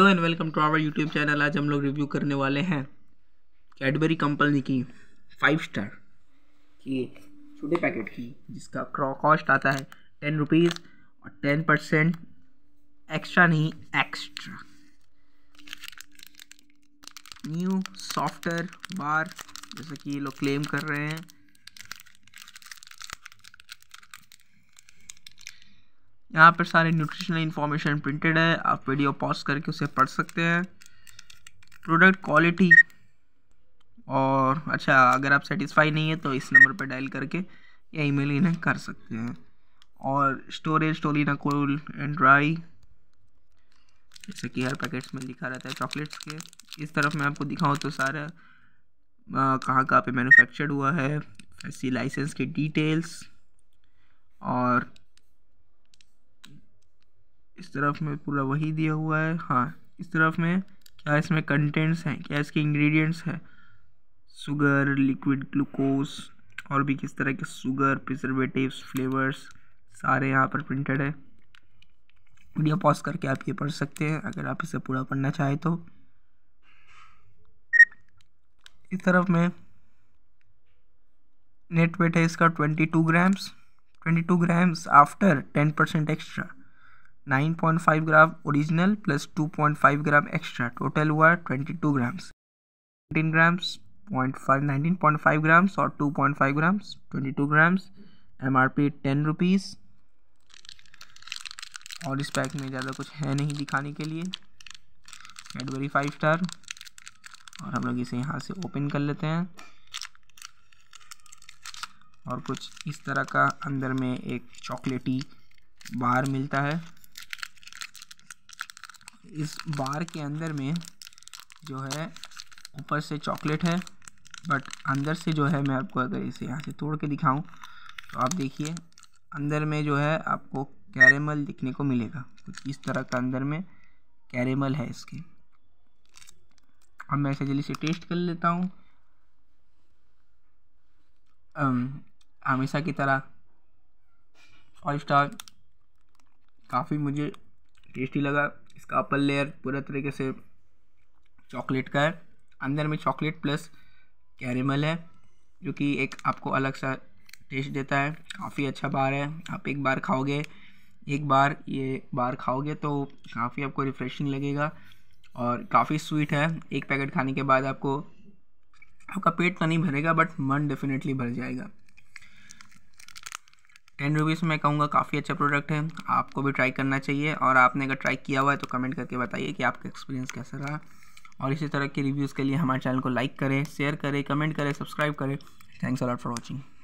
hello and welcome to our YouTube channel आज हम लोग रिव्यू करने वाले हैं कैडबरी कंपनी की फाइव स्टार की छोटे पैकेट की जिसका कॉस्ट आता है टेन रुपीज़ और टेन परसेंट एक्स्ट्रा नहीं एक्स्ट्रा न्यू सॉफ्टवेयर बार जैसा कि ये लोग क्लेम कर रहे हैं यहाँ पर सारे न्यूट्रिशनल इन्फॉर्मेशन प्रिंटेड है आप वीडियो पॉज करके उसे पढ़ सकते हैं प्रोडक्ट क्वालिटी और अच्छा अगर आप सेटिस्फाई नहीं है तो इस नंबर पर डायल करके या ईमेल इन्हें कर सकते हैं और स्टोरेज ना कोल एंड ड्राई जैसे कि हर पैकेट्स में लिखा रहता है चॉकलेट्स के इस तरफ मैं आपको दिखाऊँ तो सारा कहाँ कहाँ पे मैन्युफैक्चर्ड हुआ है ऐसी लाइसेंस की डिटेल्स और इस तरफ में पूरा वही दिया हुआ है हाँ इस तरफ में क्या इसमें कंटेंट्स हैं क्या इसके इंग्रेडिएंट्स हैं शुगर लिक्विड ग्लूकोज और भी किस तरह के शुगर प्रिजर्वेटिव फ्लेवर्स सारे यहाँ पर प्रिंटेड है वीडियो पॉज करके आप ये पढ़ सकते हैं अगर आप इसे पूरा पढ़ना चाहें तो इस तरफ में नेट वेट है इसका twenty two grams twenty two grams after ten percent extra nine point five gram original plus two point five gram extra total हुआ twenty two grams nineteen grams point five nineteen point five grams और two point five grams twenty two grams M R P ten rupees और इस pack में ज़्यादा कुछ है नहीं दिखाने के लिए कैडबरी फाइव स्टार और हम लोग इसे यहाँ से ओपन कर लेते हैं और कुछ इस तरह का अंदर में एक चॉकलेटी बार मिलता है इस बार के अंदर में जो है ऊपर से चॉकलेट है बट अंदर से जो है मैं आपको अगर इसे यहाँ से तोड़ के दिखाऊं तो आप देखिए अंदर में जो है आपको कैरेमल दिखने को मिलेगा कुछ इस तरह का अंदर में कैरेमल है इसके अब मैं इसे जल्दी से टेस्ट कर लेता हूँ हमेशा की तरह फाइव स्टार काफ़ी मुझे टेस्टी लगा इसका अपर लेयर पूरा तरीके से चॉकलेट का है अंदर में चॉकलेट प्लस कैरेमल है जो कि एक आपको अलग सा टेस्ट देता है काफ़ी अच्छा बार है आप एक बार खाओगे एक बार ये बार खाओगे तो काफ़ी आपको रिफ़्रेशिंग लगेगा और काफ़ी स्वीट है एक पैकेट खाने के बाद आपको आपका पेट तो नहीं भरेगा बट मन डेफिनेटली भर जाएगा टेन रुपीज़ मैं कहूँगा काफ़ी अच्छा प्रोडक्ट है आपको भी ट्राई करना चाहिए और आपने अगर ट्राई किया हुआ है तो कमेंट करके बताइए कि आपका एक्सपीरियंस कैसा रहा और इसी तरह के रिव्यूज़ के लिए हमारे चैनल को लाइक करें शेयर करें कमेंट करें सब्सक्राइब करें थैंक्स अलॉट फॉर वॉचिंग